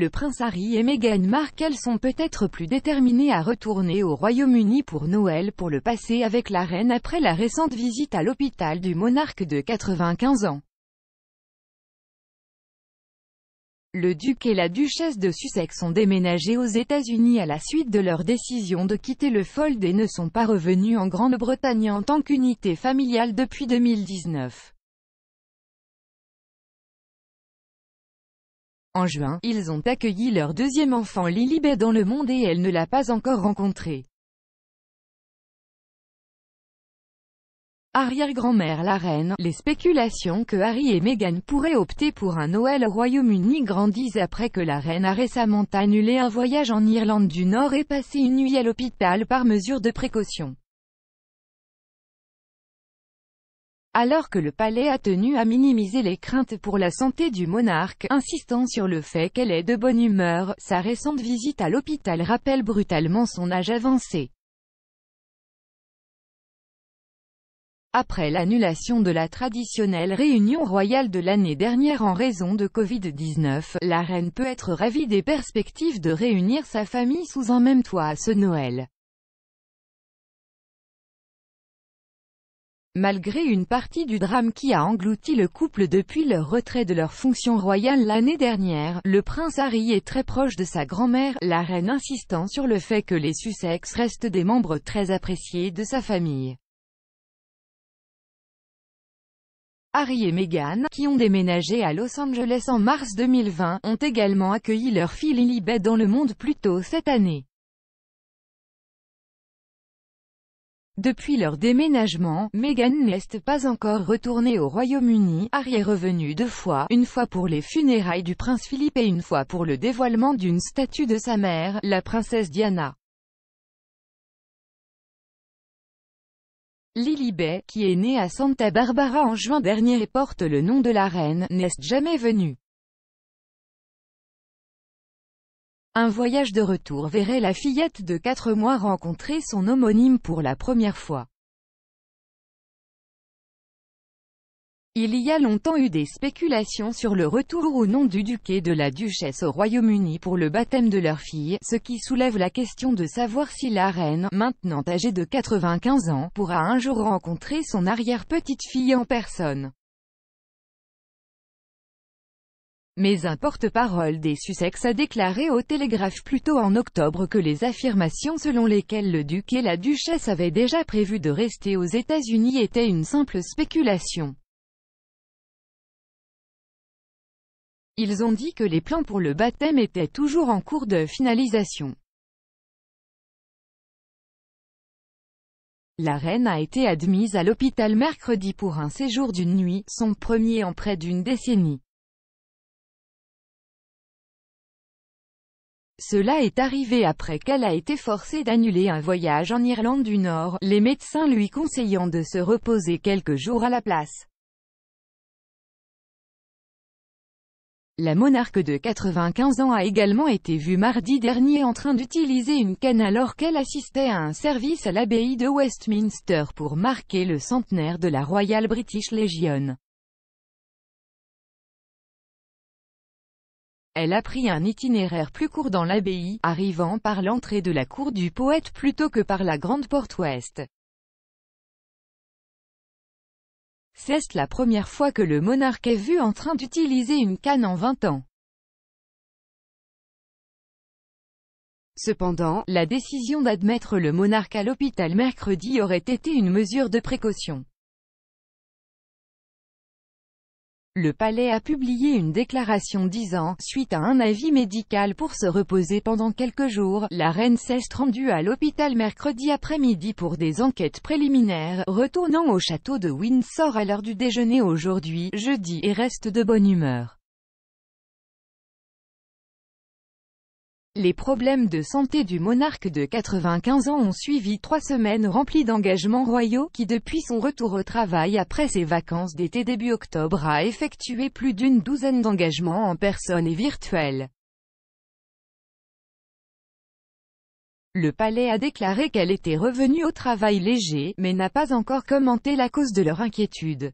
Le prince Harry et Meghan Markle sont peut-être plus déterminés à retourner au Royaume-Uni pour Noël pour le passer avec la reine après la récente visite à l'hôpital du monarque de 95 ans. Le duc et la duchesse de Sussex ont déménagé aux États-Unis à la suite de leur décision de quitter le Fold et ne sont pas revenus en Grande-Bretagne en tant qu'unité familiale depuis 2019. En juin, ils ont accueilli leur deuxième enfant Lilibet dans le monde et elle ne l'a pas encore rencontré. Arrière-grand-mère la reine, les spéculations que Harry et Meghan pourraient opter pour un Noël au Royaume-Uni grandissent après que la reine a récemment annulé un voyage en Irlande du Nord et passé une nuit à l'hôpital par mesure de précaution. alors que le palais a tenu à minimiser les craintes pour la santé du monarque, insistant sur le fait qu'elle est de bonne humeur, sa récente visite à l'hôpital rappelle brutalement son âge avancé. Après l'annulation de la traditionnelle réunion royale de l'année dernière en raison de Covid-19, la reine peut être ravie des perspectives de réunir sa famille sous un même toit à ce Noël. Malgré une partie du drame qui a englouti le couple depuis leur retrait de leur fonction royale l'année dernière, le prince Harry est très proche de sa grand-mère, la reine insistant sur le fait que les Sussex restent des membres très appréciés de sa famille. Harry et Meghan, qui ont déménagé à Los Angeles en mars 2020, ont également accueilli leur fille Lily dans le monde plus tôt cette année. Depuis leur déménagement, Meghan n'est pas encore retournée au Royaume-Uni, Harry est revenu deux fois, une fois pour les funérailles du prince Philippe et une fois pour le dévoilement d'une statue de sa mère, la princesse Diana. Lily Bay, qui est née à Santa Barbara en juin dernier et porte le nom de la reine, n'est jamais venue. Un voyage de retour verrait la fillette de 4 mois rencontrer son homonyme pour la première fois. Il y a longtemps eu des spéculations sur le retour ou non du duc et de la duchesse au Royaume-Uni pour le baptême de leur fille, ce qui soulève la question de savoir si la reine, maintenant âgée de 95 ans, pourra un jour rencontrer son arrière-petite-fille en personne. Mais un porte-parole des Sussex a déclaré au Télégraphe plus tôt en octobre que les affirmations selon lesquelles le duc et la duchesse avaient déjà prévu de rester aux États-Unis étaient une simple spéculation. Ils ont dit que les plans pour le baptême étaient toujours en cours de finalisation. La reine a été admise à l'hôpital mercredi pour un séjour d'une nuit, son premier en près d'une décennie. Cela est arrivé après qu'elle a été forcée d'annuler un voyage en Irlande du Nord, les médecins lui conseillant de se reposer quelques jours à la place. La monarque de 95 ans a également été vue mardi dernier en train d'utiliser une canne alors qu'elle assistait à un service à l'abbaye de Westminster pour marquer le centenaire de la Royal British Legion. elle a pris un itinéraire plus court dans l'abbaye, arrivant par l'entrée de la cour du poète plutôt que par la grande porte ouest. C'est la première fois que le monarque est vu en train d'utiliser une canne en 20 ans. Cependant, la décision d'admettre le monarque à l'hôpital mercredi aurait été une mesure de précaution. Le palais a publié une déclaration disant, suite à un avis médical pour se reposer pendant quelques jours, la reine s'est rendue à l'hôpital mercredi après-midi pour des enquêtes préliminaires, retournant au château de Windsor à l'heure du déjeuner aujourd'hui, jeudi, et reste de bonne humeur. Les problèmes de santé du monarque de 95 ans ont suivi trois semaines remplies d'engagements royaux, qui depuis son retour au travail après ses vacances d'été début octobre a effectué plus d'une douzaine d'engagements en personne et virtuels. Le palais a déclaré qu'elle était revenue au travail léger, mais n'a pas encore commenté la cause de leur inquiétude.